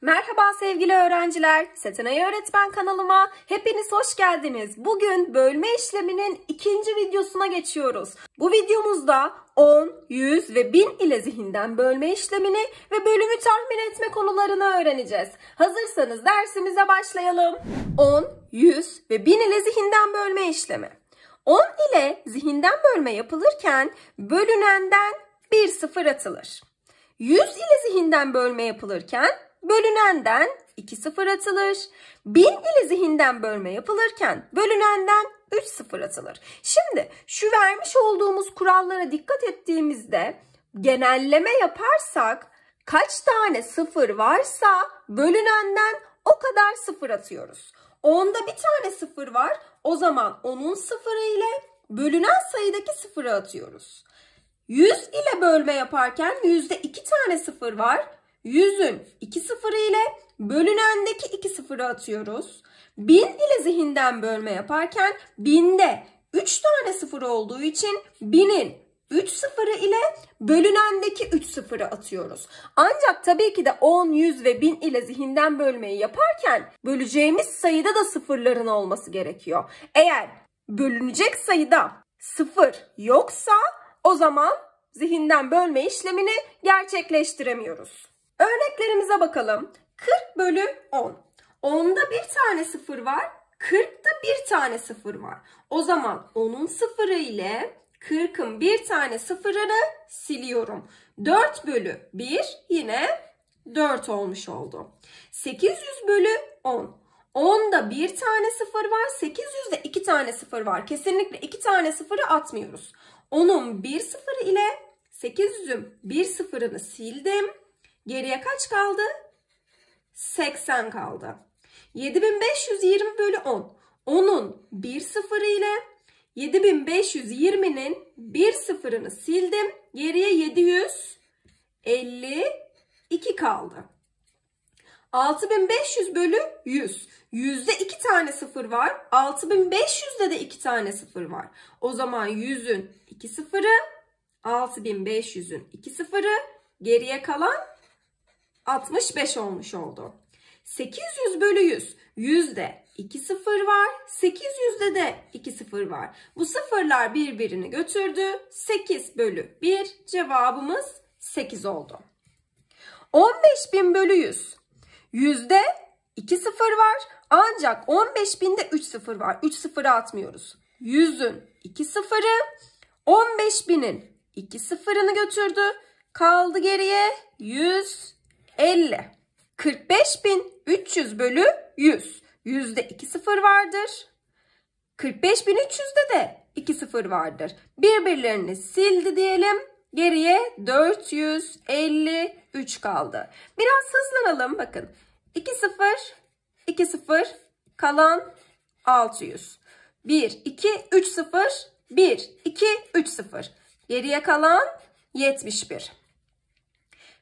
Merhaba sevgili öğrenciler, Setenay Öğretmen kanalıma hepiniz hoş geldiniz. Bugün bölme işleminin ikinci videosuna geçiyoruz. Bu videomuzda 10, 100 ve 1000 ile zihinden bölme işlemini ve bölümü tahmin etme konularını öğreneceğiz. Hazırsanız dersimize başlayalım. 10, 100 ve 1000 ile zihinden bölme işlemi. 10 ile zihinden bölme yapılırken bölünenden bir sıfır atılır. 100 ile zihinden bölme yapılırken bölünenden 2 sıfır atılır. Bin ile zihinden bölme yapılırken bölünenden 3 sıfır atılır. Şimdi şu vermiş olduğumuz kurallara dikkat ettiğimizde genelleme yaparsak kaç tane sıfır varsa bölünenden o kadar sıfır atıyoruz. Onda bir tane sıfır var. O zaman onun sıfırı ile bölünen sayıdaki sıfırı atıyoruz. 100 ile bölme yaparken yüzde iki tane sıfır var. 100'ün 2 sıfırı ile bölünendeki 2 sıfırı atıyoruz. 1000 ile zihinden bölme yaparken 1000'de 3 tane sıfır olduğu için 1000'in 3 sıfırı ile bölünendeki 3 sıfırı atıyoruz. Ancak tabii ki de 10, 100 ve 1000 ile zihinden bölmeyi yaparken böleceğimiz sayıda da sıfırların olması gerekiyor. Eğer bölünecek sayıda sıfır yoksa o zaman zihinden bölme işlemini gerçekleştiremiyoruz. Örneklerimize bakalım. 40 bölü 10. 10'da bir tane sıfır var. 40'da bir tane sıfır var. O zaman 10'un sıfırı ile 40'ın bir tane sıfırını siliyorum. 4 bölü 1 yine 4 olmuş oldu. 800 bölü 10. 10'da bir tane sıfır var. 800'de iki tane sıfır var. Kesinlikle iki tane sıfırı atmıyoruz. 10'un bir sıfırı ile 800'ün bir sıfırını sildim. Geriye kaç kaldı? 80 kaldı. 7520 bölü 10. 10'un bir sıfırı ile 7520'nin bir sıfırını sildim. Geriye 752 kaldı. 6500 bölü 100. Yüzde iki tane sıfır var. 6500'de de iki tane sıfır var. O zaman 100'ün iki sıfırı, 6500'ün iki sıfırı, geriye kalan 65 olmuş oldu. 800 bölü 100. Yüzde 2 sıfır var. 800'de de 2 sıfır var. Bu sıfırlar birbirini götürdü. 8 bölü 1 cevabımız 8 oldu. 15.000 bölü 100. Yüzde 2 sıfır var. Ancak 15.000'de 3 sıfır var. 3 sıfırı atmıyoruz. 100'ün 2 sıfırı 15.000'in 2 sıfırını götürdü. Kaldı geriye 100 50. 45.300 bölü 100. Yüzde 2 sıfır vardır. 45.300'de de 2 sıfır vardır. Birbirlerini sildi diyelim. Geriye 453 kaldı. Biraz hızlanalım bakın. 2 sıfır, 2 sıfır kalan 600. 1, 2, 3 sıfır, 1, 2, 3 sıfır. Geriye kalan 71.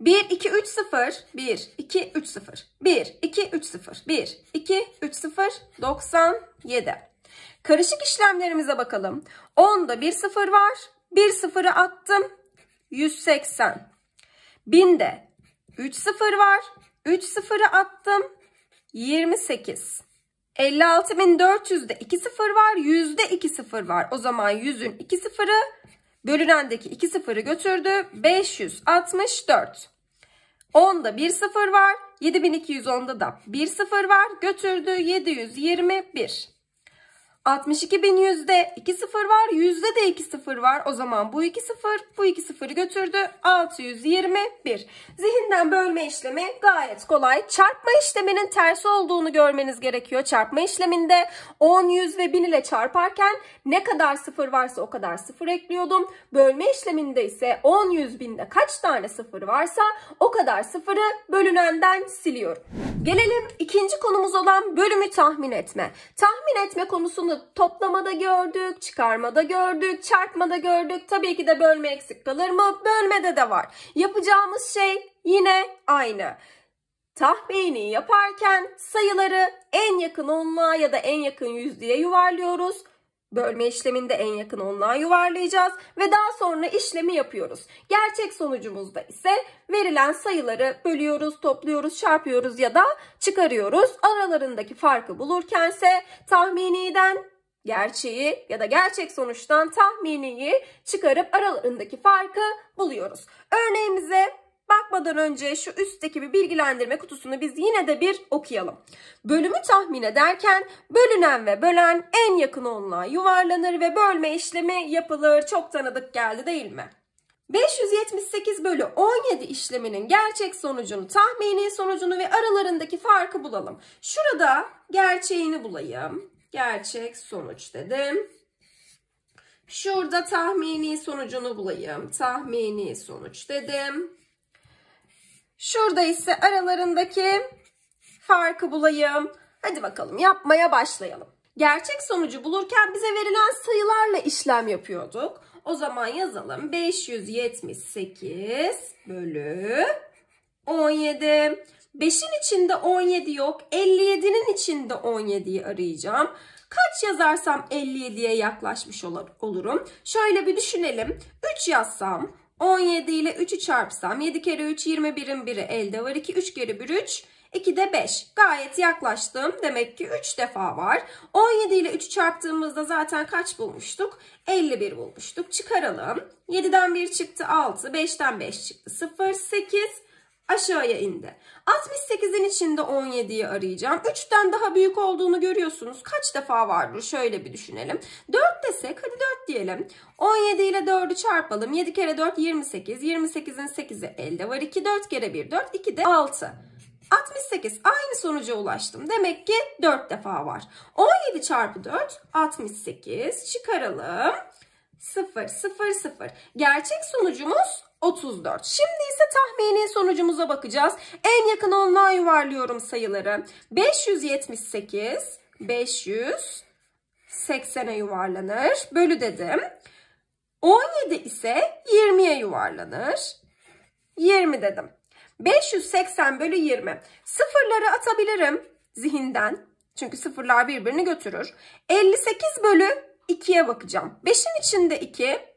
1 2 3 0 1 2 3 0 1 2 3 0 1 2 3 0 97. Karışık işlemlerimize bakalım. 10'da 1 0 var. 1 0'ı attım. 180. 1000'de 3 0 var. 3 0'ı attım. 28. 56.400'de 2 0 var. Yüzde 2 0 var. O zaman 100'ün 2 0'ı Bölünendeki 2 sıfırı götürdü. 564. 10'da 1 sıfır var. 7210'da da 1 sıfır var. Götürdü 721. 62.100'de 2 sıfır var. Yüzde de 2 sıfır var. O zaman bu 2 sıfır bu 2 sıfırı götürdü. 621. Zihinden bölme işlemi gayet kolay. Çarpma işleminin tersi olduğunu görmeniz gerekiyor. Çarpma işleminde 10, 100 ve 1000 ile çarparken ne kadar sıfır varsa o kadar sıfır ekliyordum. Bölme işleminde ise 10, 100, 1000'de kaç tane sıfır varsa o kadar sıfırı bölünenden siliyorum. Gelelim ikinci konumuz olan bölümü tahmin etme. Tahmin etme konusunu bunu toplamada gördük, çıkarmada gördük, çarpmada gördük. Tabii ki de bölme eksik kalır mı? Bölmede de var. Yapacağımız şey yine aynı. Tahmini yaparken sayıları en yakın onluğa ya da en yakın yüzlüğe yuvarlıyoruz. Bölme işleminde en yakın onluğa yuvarlayacağız ve daha sonra işlemi yapıyoruz. Gerçek sonucumuzda ise verilen sayıları bölüyoruz, topluyoruz, çarpıyoruz ya da çıkarıyoruz. Aralarındaki farkı bulurken ise tahminiden gerçeği ya da gerçek sonuçtan tahminiyi çıkarıp aralarındaki farkı buluyoruz. Örneğimize Bakmadan önce şu üstteki bir bilgilendirme kutusunu biz yine de bir okuyalım. Bölümü tahmin ederken bölünen ve bölen en yakın onluğa yuvarlanır ve bölme işlemi yapılır. Çok tanıdık geldi değil mi? 578 bölü 17 işleminin gerçek sonucunu, tahmini sonucunu ve aralarındaki farkı bulalım. Şurada gerçeğini bulayım. Gerçek sonuç dedim. Şurada tahmini sonucunu bulayım. Tahmini sonuç dedim. Şurada ise aralarındaki farkı bulayım. Hadi bakalım yapmaya başlayalım. Gerçek sonucu bulurken bize verilen sayılarla işlem yapıyorduk. O zaman yazalım. 578 bölü 17. 5'in içinde 17 yok. 57'nin içinde 17'yi arayacağım. Kaç yazarsam 57'ye yaklaşmış olurum. Şöyle bir düşünelim. 3 yazsam 17 ile 3'ü çarpsam 7 kere 3 21'in biri elde var. 2 3 kere 1 3 2 de 5. Gayet yaklaştım. Demek ki 3 defa var. 17 ile 3'ü çarptığımızda zaten kaç bulmuştuk? 51 bulmuştuk. Çıkaralım. 7'den 1 çıktı 6. 5'ten 5 çıktı 0. 8 aşağıya indi. 68'in içinde 17'yi arayacağım. 3'ten daha büyük olduğunu görüyorsunuz. Kaç defa vardır? Şöyle bir düşünelim. 4 desek hadi 4 diyelim. 17 ile 4'ü çarpalım. 7 kere 4 28. 28'in 8'i elde var. 2 4 kere 1 4. 2 de 6. 68 aynı sonuca ulaştım. Demek ki 4 defa var. 17 çarpı 4 68 çıkaralım. 0 0 0. Gerçek sonucumuz 34. Şimdi ise tahmini sonucumuza bakacağız. En yakın onluğa yuvarlıyorum sayıları. 578, 580'e yuvarlanır. Bölü dedim. 17 ise 20'ye yuvarlanır. 20 dedim. 580 bölü 20. Sıfırları atabilirim zihinden. Çünkü sıfırlar birbirini götürür. 58 bölü 2'ye bakacağım. 5'in içinde 2,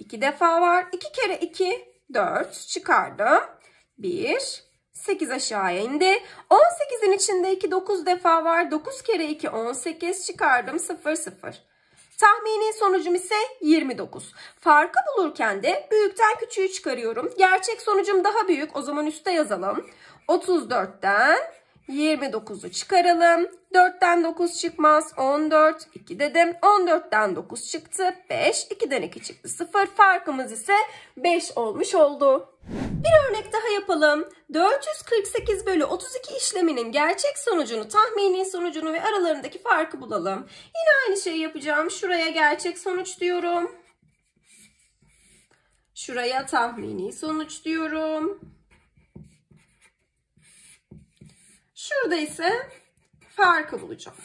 2 defa var. 2 kere 2 4 çıkardım. 1 8 aşağıya indi. 18'in içinde 2 9 defa var. 9 kere 2 18 çıkardım 0 0. Tahmini sonucum ise 29. Farkı bulurken de büyükten küçüğü çıkarıyorum. Gerçek sonucum daha büyük. O zaman üste yazalım. 34'ten 29'u çıkaralım. 4'ten 9 çıkmaz. 14. 2 dedim. 14'ten 9 çıktı. 5. 2'den 2 çıktı. 0. Farkımız ise 5 olmuş oldu. Bir örnek daha yapalım. 448 bölü 32 işleminin gerçek sonucunu, tahmini sonucunu ve aralarındaki farkı bulalım. Yine aynı şeyi yapacağım. Şuraya gerçek sonuç diyorum. Şuraya tahmini sonuç diyorum. Şurada ise farkı bulacağım.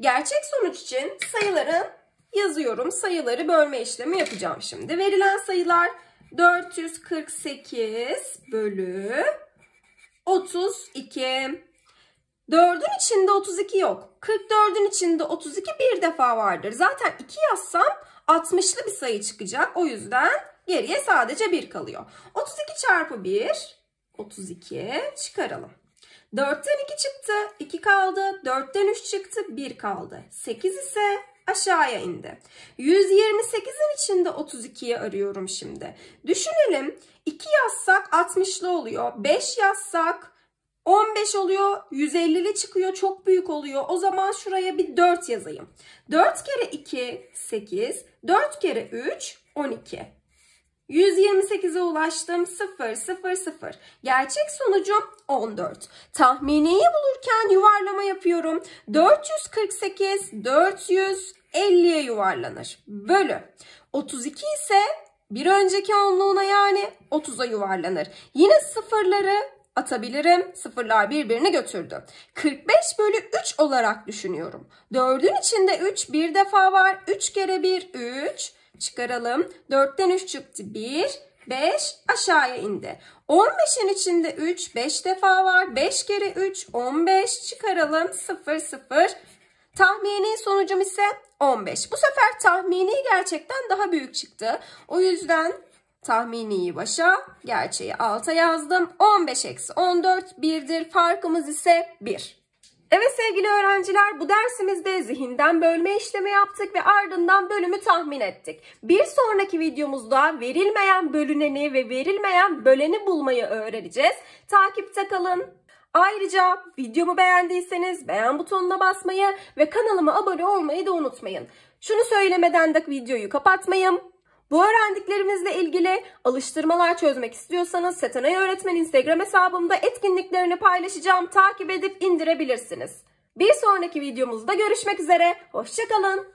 Gerçek sonuç için sayıları yazıyorum. Sayıları bölme işlemi yapacağım şimdi. Verilen sayılar 448 bölü 32. 4'ün içinde 32 yok. 44'ün içinde 32 bir defa vardır. Zaten 2 yazsam 60'lı bir sayı çıkacak. O yüzden geriye sadece 1 kalıyor. 32 çarpı 1, 32 çıkaralım. 4'ten 2 çıktı, 2 kaldı. 4'ten 3 çıktı, 1 kaldı. 8 ise aşağıya indi. 128'in içinde 32'yi arıyorum şimdi. Düşünelim 2 yazsak 60'lı oluyor. 5 yazsak 15 oluyor, 150'li çıkıyor, çok büyük oluyor. O zaman şuraya bir 4 yazayım. 4 kere 2, 8. 4 kere 3, 12. 128'e ulaştım 0 0 0. Gerçek sonucum 14. Tahmineyi bulurken yuvarlama yapıyorum. 448 450'ye yuvarlanır. Bölü. 32 ise bir önceki onluğuna yani 30'a yuvarlanır. Yine sıfırları atabilirim. Sıfırlar birbirini götürdü. 45 bölü 3 olarak düşünüyorum. 4'ün içinde 3 bir defa var. 3 kere 1 3. Çıkaralım. 4'ten 3 çıktı. 1, 5 aşağıya indi. 15'in içinde 3, 5 defa var. 5 kere 3, 15 çıkaralım. 0, 0. Tahmini sonucum ise 15. Bu sefer tahmini gerçekten daha büyük çıktı. O yüzden tahminiyi başa, gerçeği alta yazdım. 15 eksi 14 1'dir. Farkımız ise 1. Evet sevgili öğrenciler bu dersimizde zihinden bölme işlemi yaptık ve ardından bölümü tahmin ettik. Bir sonraki videomuzda verilmeyen bölüneni ve verilmeyen böleni bulmayı öğreneceğiz. Takipte kalın. Ayrıca videomu beğendiyseniz beğen butonuna basmayı ve kanalıma abone olmayı da unutmayın. Şunu söylemeden de videoyu kapatmayayım. Bu öğrendiklerimizle ilgili alıştırmalar çözmek istiyorsanız Setanay Öğretmen Instagram hesabımda etkinliklerini paylaşacağım. Takip edip indirebilirsiniz. Bir sonraki videomuzda görüşmek üzere. Hoşçakalın.